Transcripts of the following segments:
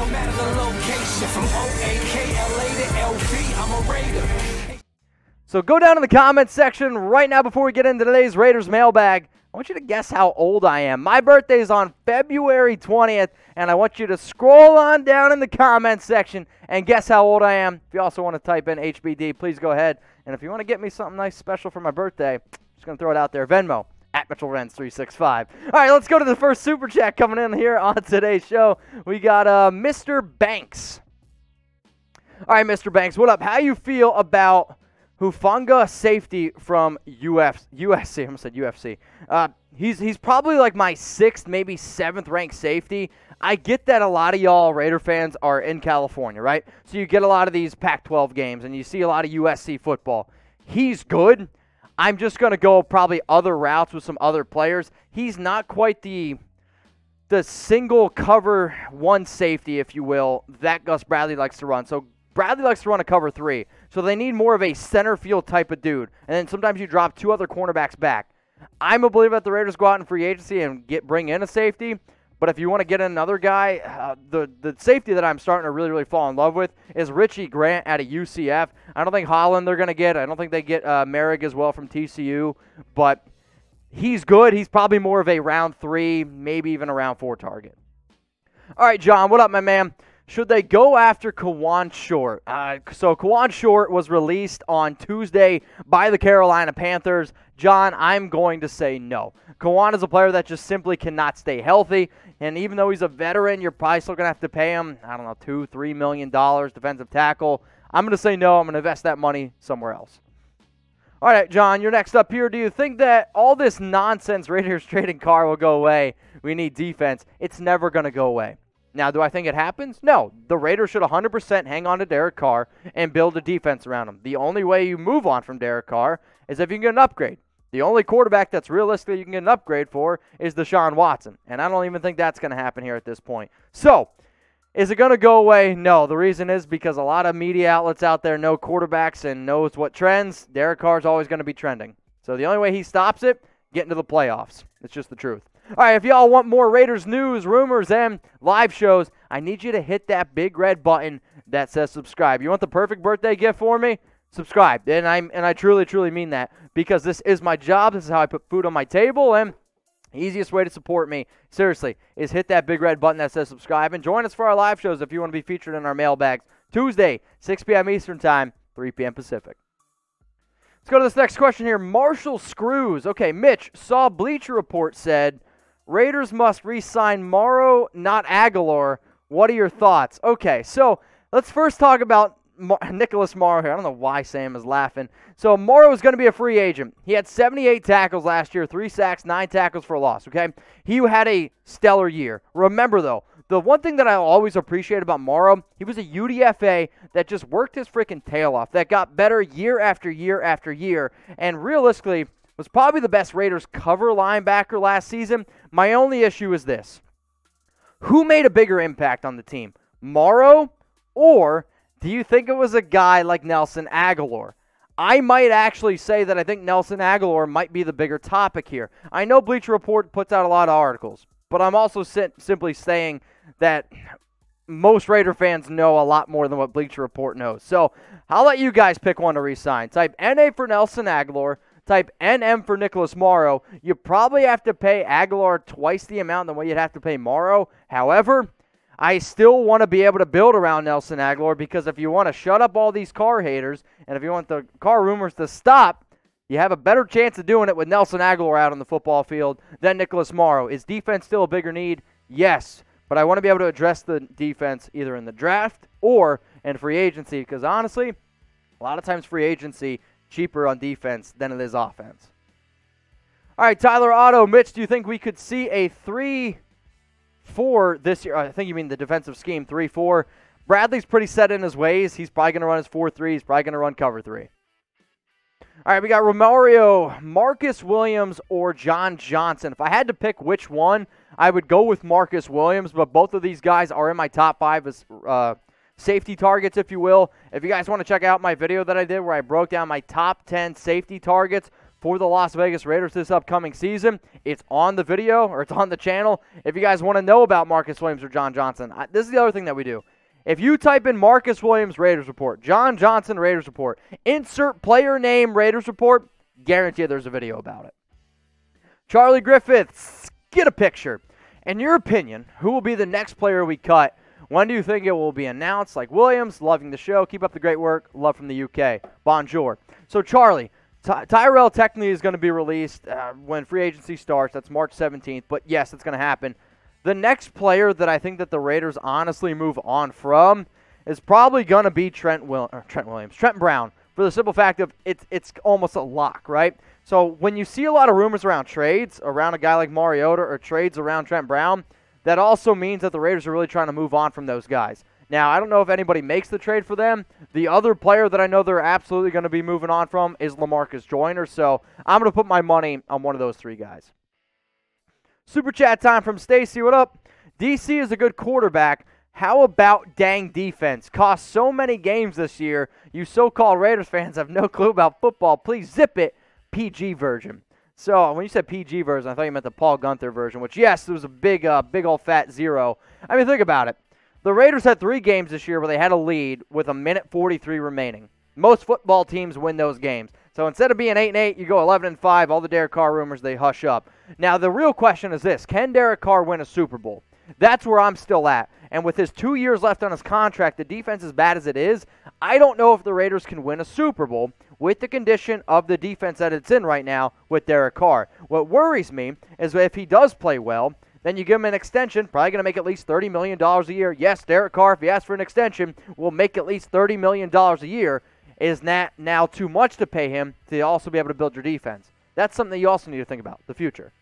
no matter the location. From OAKLA to LV, I'm a Raider. So go down in the comments section right now before we get into today's Raiders mailbag. I want you to guess how old I am. My birthday is on February 20th, and I want you to scroll on down in the comments section and guess how old I am. If you also want to type in HBD, please go ahead. And if you want to get me something nice special for my birthday, I'm just going to throw it out there. Venmo, at MitchellRens365. All right, let's go to the first super chat coming in here on today's show. We got uh, Mr. Banks. All right, Mr. Banks, what up? How you feel about Hufanga safety from Uf- USC? I almost said UFC. Uh, he's he's probably like my sixth, maybe seventh ranked safety. I get that a lot of y'all Raider fans are in California, right? So you get a lot of these Pac-12 games and you see a lot of USC football. He's good I'm just going to go probably other routes with some other players. He's not quite the the single cover one safety, if you will, that Gus Bradley likes to run. So Bradley likes to run a cover three. So they need more of a center field type of dude. And then sometimes you drop two other cornerbacks back. I'm a believer that the Raiders go out in free agency and get bring in a safety. But if you want to get another guy, uh, the the safety that I'm starting to really really fall in love with is Richie Grant out of UCF. I don't think Holland they're going to get. I don't think they get uh, Merrick as well from TCU, but he's good. He's probably more of a round three, maybe even a round four target. All right, John, what up, my man? Should they go after Kawan Short? Uh, so Kawan Short was released on Tuesday by the Carolina Panthers. John, I'm going to say no. Kawan is a player that just simply cannot stay healthy, and even though he's a veteran, you're probably still going to have to pay him. I don't know, two, three million dollars defensive tackle. I'm going to say no. I'm going to invest that money somewhere else. All right, John, you're next up here. Do you think that all this nonsense Raiders trading car will go away? We need defense. It's never going to go away. Now, do I think it happens? No. The Raiders should 100% hang on to Derek Carr and build a defense around him. The only way you move on from Derek Carr is if you can get an upgrade. The only quarterback that's realistically you can get an upgrade for is Deshaun Watson. And I don't even think that's going to happen here at this point. So, is it going to go away? No. The reason is because a lot of media outlets out there know quarterbacks and knows what trends. Derek Carr is always going to be trending. So, the only way he stops it, get into the playoffs. It's just the truth. All right, if y'all want more Raiders news, rumors, and live shows, I need you to hit that big red button that says subscribe. You want the perfect birthday gift for me? Subscribe. And I and I truly truly mean that because this is my job. This is how I put food on my table and easiest way to support me, seriously, is hit that big red button that says subscribe and join us for our live shows if you want to be featured in our mailbags Tuesday, 6 p.m. Eastern Time, 3 p.m. Pacific. Let's go to this next question here. Marshall Screws. Okay, Mitch, saw Bleacher Report said Raiders must re sign Morrow, not Aguilar. What are your thoughts? Okay, so let's first talk about Mar- Nicholas Morrow here. I don't know why Sam is laughing. So Morrow is going to be a free agent. He had 78 tackles last year, three sacks, nine tackles for a loss. Okay, he had a stellar year. Remember though, the one thing that I always appreciate about Morrow, he was a UDFA that just worked his freaking tail off. That got better year after year after year. And realistically, was probably the best Raiders cover linebacker last season. My only issue is this who made a bigger impact on the team, Morrow, or do you think it was a guy like Nelson Aguilar? I might actually say that I think Nelson Aguilar might be the bigger topic here. I know Bleacher Report puts out a lot of articles, but I'm also si- simply saying that most Raider fans know a lot more than what Bleacher Report knows. So I'll let you guys pick one to resign. Type NA for Nelson Aguilar, type NM for Nicholas Morrow, you probably have to pay Aguilar twice the amount than what you'd have to pay Morrow. However, I still want to be able to build around Nelson Aguilar because if you want to shut up all these car haters and if you want the car rumors to stop, you have a better chance of doing it with Nelson Aguilar out on the football field than Nicholas Morrow. Is defense still a bigger need? Yes. But I want to be able to address the defense either in the draft or in free agency because honestly, a lot of times free agency cheaper on defense than it is offense. All right, Tyler Otto, Mitch, do you think we could see a 3 4 this year? I think you mean the defensive scheme 3 4. Bradley's pretty set in his ways. He's probably going to run his 4 3. He's probably going to run cover 3. All right, we got Romario, Marcus Williams, or John Johnson. If I had to pick which one, I would go with Marcus Williams, but both of these guys are in my top five as uh, safety targets, if you will. If you guys want to check out my video that I did where I broke down my top 10 safety targets for the Las Vegas Raiders this upcoming season. It's on the video or it's on the channel. If you guys want to know about Marcus Williams or John Johnson, I, this is the other thing that we do. If you type in Marcus Williams Raiders report, John Johnson Raiders report, insert player name Raiders report, guarantee there's a video about it. Charlie Griffiths, get a picture. In your opinion, who will be the next player we cut when do you think it will be announced? Like Williams, loving the show. Keep up the great work. Love from the UK. Bonjour. So, Charlie, Ty- Tyrell technically is going to be released uh, when free agency starts. That's March 17th, but yes, it's going to happen. The next player that I think that the Raiders honestly move on from is probably going to be Trent, Will- Trent Williams, Trent Brown, for the simple fact of it's it's almost a lock, right? So when you see a lot of rumors around trades around a guy like Mariota or trades around Trent Brown – that also means that the Raiders are really trying to move on from those guys. Now, I don't know if anybody makes the trade for them. The other player that I know they're absolutely going to be moving on from is Lamarcus Joyner, so I'm going to put my money on one of those three guys. Super chat time from Stacy. What up? DC is a good quarterback. How about dang defense? Cost so many games this year. You so called Raiders fans have no clue about football. Please zip it. PG version. So when you said PG version, I thought you meant the Paul Gunther version, which yes, there was a big, uh, big old fat zero. I mean, think about it. The Raiders had three games this year where they had a lead with a minute 43 remaining. Most football teams win those games. So instead of being 8 and 8, you go 11 and 5. All the Derek Carr rumors, they hush up. Now, the real question is this Can Derek Carr win a Super Bowl? That's where I'm still at. And with his two years left on his contract, the defense as bad as it is, I don't know if the Raiders can win a Super Bowl with the condition of the defense that it's in right now with Derek Carr. What worries me is if he does play well, then you give him an extension, probably going to make at least $30 million a year. Yes, Derek Carr, if he asks for an extension, will make at least $30 million a year. Is that now too much to pay him to also be able to build your defense? That's something that you also need to think about, the future.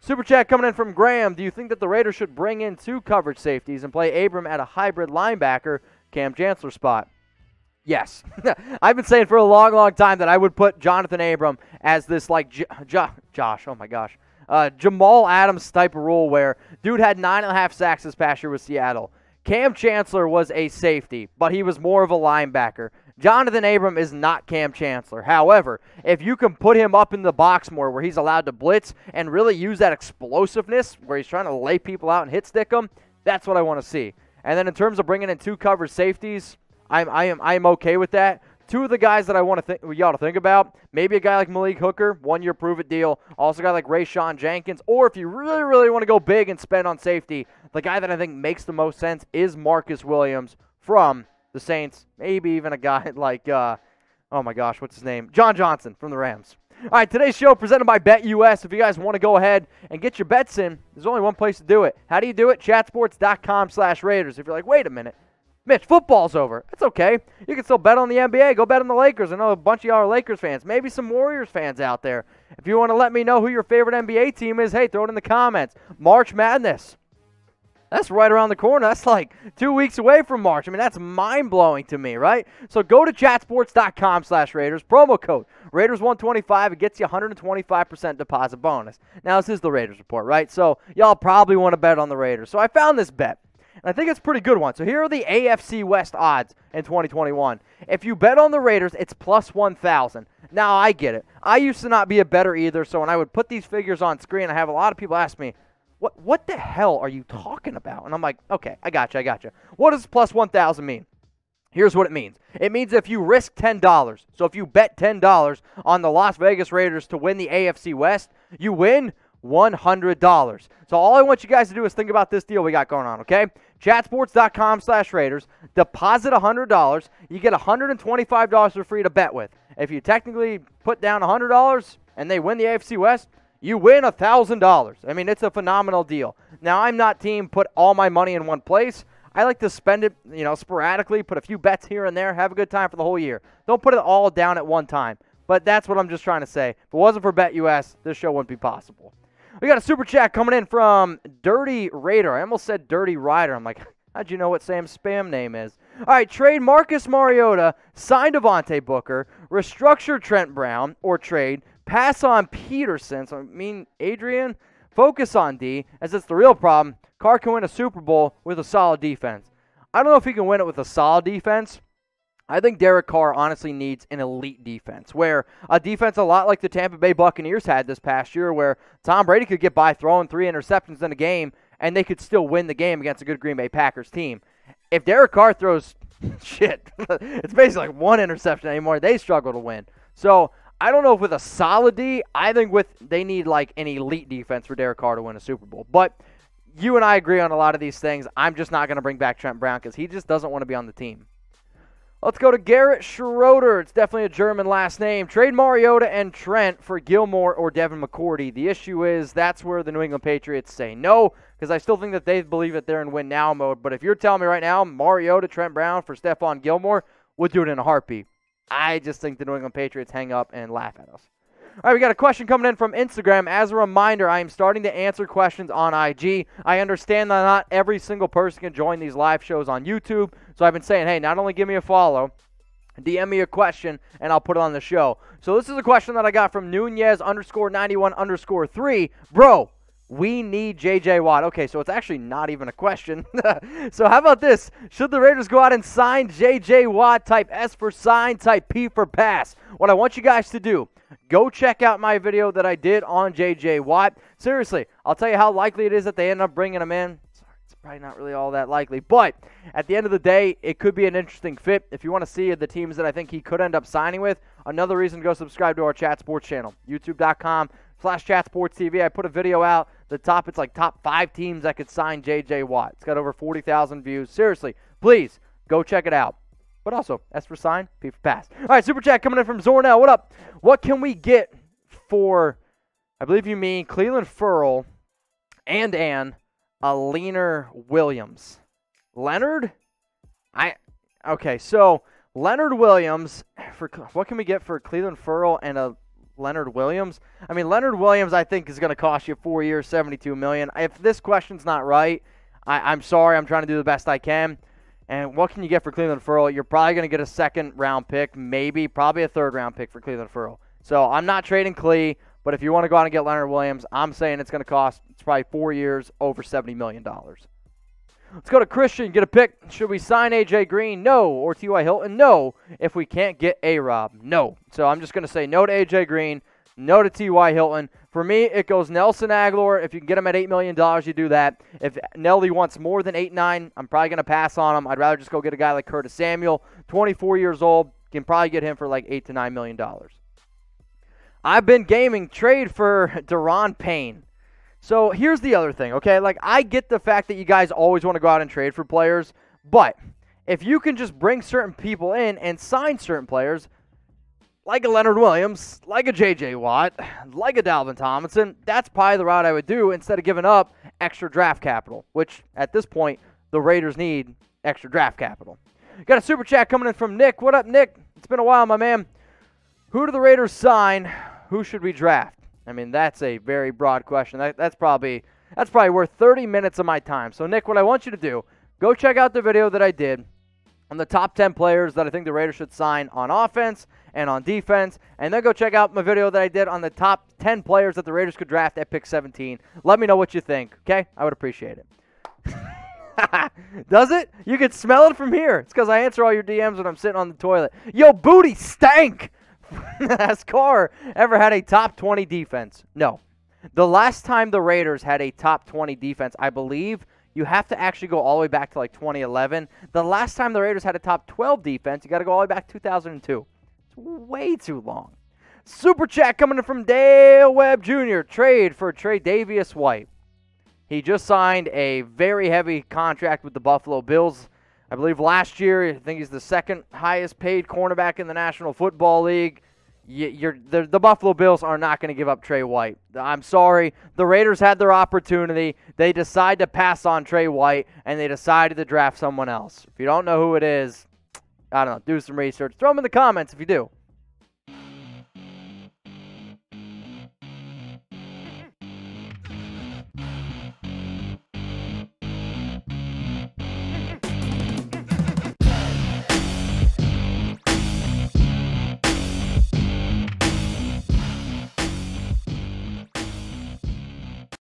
Super chat coming in from Graham. Do you think that the Raiders should bring in two coverage safeties and play Abram at a hybrid linebacker, Cam Chancellor spot? Yes. I've been saying for a long, long time that I would put Jonathan Abram as this, like, J- J- Josh, oh my gosh, uh, Jamal Adams type of role where dude had nine and a half sacks this past year with Seattle. Cam Chancellor was a safety, but he was more of a linebacker. Jonathan Abram is not Cam Chancellor. However, if you can put him up in the box more where he's allowed to blitz and really use that explosiveness where he's trying to lay people out and hit stick them, that's what I want to see. And then in terms of bringing in two cover safeties, I'm I am I am okay with that. Two of the guys that I want to think y'all to think about, maybe a guy like Malik Hooker, one year prove it deal. Also a guy like Ray Sean Jenkins, or if you really, really want to go big and spend on safety, the guy that I think makes the most sense is Marcus Williams from the Saints. Maybe even a guy like uh, oh my gosh, what's his name? John Johnson from the Rams. All right, today's show presented by BetUS. If you guys want to go ahead and get your bets in, there's only one place to do it. How do you do it? Chatsports.com slash Raiders. If you're like, wait a minute, Mitch, football's over. It's okay. You can still bet on the NBA. Go bet on the Lakers. I know a bunch of y'all are Lakers fans. Maybe some Warriors fans out there. If you want to let me know who your favorite NBA team is, hey, throw it in the comments. March Madness. That's right around the corner. That's like two weeks away from March. I mean, that's mind-blowing to me, right? So go to chatsports.com slash Raiders. Promo code Raiders125. It gets you 125% deposit bonus. Now, this is the Raiders report, right? So y'all probably want to bet on the Raiders. So I found this bet. I think it's a pretty good one. So here are the AFC West odds in 2021. If you bet on the Raiders, it's plus 1,000. Now, I get it. I used to not be a better either, so when I would put these figures on screen, I have a lot of people ask me, what, what the hell are you talking about? And I'm like, okay, I got you, I got you. What does plus 1,000 mean? Here's what it means. It means if you risk $10, so if you bet $10 on the Las Vegas Raiders to win the AFC West, you win $100. So all I want you guys to do is think about this deal we got going on, okay? Chatsports.com slash Raiders. Deposit $100. You get $125 for free to bet with. If you technically put down $100 and they win the AFC West, you win $1,000. I mean, it's a phenomenal deal. Now, I'm not team put all my money in one place. I like to spend it, you know, sporadically, put a few bets here and there, have a good time for the whole year. Don't put it all down at one time. But that's what I'm just trying to say. If it wasn't for BetUS, this show wouldn't be possible. We got a super chat coming in from Dirty Raider. I almost said Dirty Rider. I'm like, how'd you know what Sam's spam name is? All right, trade Marcus Mariota, sign Devontae Booker, restructure Trent Brown, or trade, pass on Peterson. So, I mean, Adrian, focus on D, as it's the real problem. Carr can win a Super Bowl with a solid defense. I don't know if he can win it with a solid defense, I think Derek Carr honestly needs an elite defense, where a defense a lot like the Tampa Bay Buccaneers had this past year, where Tom Brady could get by throwing three interceptions in a game and they could still win the game against a good Green Bay Packers team. If Derek Carr throws shit, it's basically like one interception anymore, they struggle to win. So I don't know if with a solid D, I think with they need like an elite defense for Derek Carr to win a Super Bowl. But you and I agree on a lot of these things. I'm just not going to bring back Trent Brown because he just doesn't want to be on the team. Let's go to Garrett Schroeder. It's definitely a German last name. Trade Mariota and Trent for Gilmore or Devin McCourty. The issue is that's where the New England Patriots say no because I still think that they believe that they're in win now mode. But if you're telling me right now Mariota, Trent Brown for Stephon Gilmore, we'll do it in a heartbeat. I just think the New England Patriots hang up and laugh at us. All right, we got a question coming in from Instagram. As a reminder, I am starting to answer questions on IG. I understand that not every single person can join these live shows on YouTube, so I've been saying, hey, not only give me a follow, DM me a question and I'll put it on the show. So this is a question that I got from Nunez underscore 91 underscore 3. Bro, we need JJ Watt. Okay, so it's actually not even a question. so how about this? Should the Raiders go out and sign JJ Watt type S for sign, type P for pass? What I want you guys to do Go check out my video that I did on J.J. Watt. Seriously, I'll tell you how likely it is that they end up bringing him in. It's probably not really all that likely, but at the end of the day, it could be an interesting fit. If you want to see the teams that I think he could end up signing with, another reason to go subscribe to our Chat Sports channel, youtube.com slash Chat Sports TV. I put a video out. The top, it's like top five teams that could sign J.J. Watt. It's got over 40,000 views. Seriously, please go check it out. But also, S for sign, P for pass. All right, Super Chat coming in from Zornell. What up? What can we get for, I believe you mean Cleveland Furl and Ann, a leaner Williams? Leonard? I, okay, so Leonard Williams, for what can we get for Cleveland Furl and a Leonard Williams. I mean, Leonard Williams, I think, is going to cost you four years, seventy-two million. If this question's not right, I, am sorry. I'm trying to do the best I can. And what can you get for Cleveland Furl? You're probably going to get a second round pick, maybe, probably a third round pick for Cleveland Furl. So I'm not trading Clee, but if you want to go out and get Leonard Williams, I'm saying it's going to cost it's probably four years over $70 million. Let's go to Christian, get a pick. Should we sign AJ Green? No. Or T.Y. Hilton? No. If we can't get A Rob? No. So I'm just going to say no to AJ Green. No to T.Y. Hilton. For me, it goes Nelson Aguilar. If you can get him at $8 million, you do that. If Nelly wants more than 8 9 I'm probably going to pass on him. I'd rather just go get a guy like Curtis Samuel, 24 years old. Can probably get him for like 8 to $9 million. I've been gaming trade for Deron Payne. So here's the other thing, okay? Like, I get the fact that you guys always want to go out and trade for players, but if you can just bring certain people in and sign certain players, like a Leonard Williams, like a J.J. Watt, like a Dalvin Tomlinson, that's probably the route I would do instead of giving up extra draft capital, which at this point, the Raiders need extra draft capital. Got a super chat coming in from Nick. What up, Nick? It's been a while, my man. Who do the Raiders sign? Who should we draft? I mean, that's a very broad question. That, that's probably that's probably worth 30 minutes of my time. So, Nick, what I want you to do, go check out the video that I did on the top 10 players that I think the Raiders should sign on offense and on defense. And then go check out my video that I did on the top 10 players that the Raiders could draft at pick 17. Let me know what you think, okay? I would appreciate it. Does it? You can smell it from here. It's because I answer all your DMs when I'm sitting on the toilet. Yo, booty stank! Has Carr ever had a top 20 defense? No. The last time the Raiders had a top 20 defense, I believe – you have to actually go all the way back to like 2011. The last time the Raiders had a top 12 defense, you got to go all the way back to 2002. It's way too long. Super chat coming in from Dale Webb Jr. Trade for Trey Davius White. He just signed a very heavy contract with the Buffalo Bills. I believe last year, I think he's the second highest paid cornerback in the National Football League you're, the, the Buffalo Bills are not going to give up Trey White. I'm sorry. The Raiders had their opportunity. They decide to pass on Trey White, and they decided to draft someone else. If you don't know who it is, I don't know. Do some research. Throw them in the comments if you do.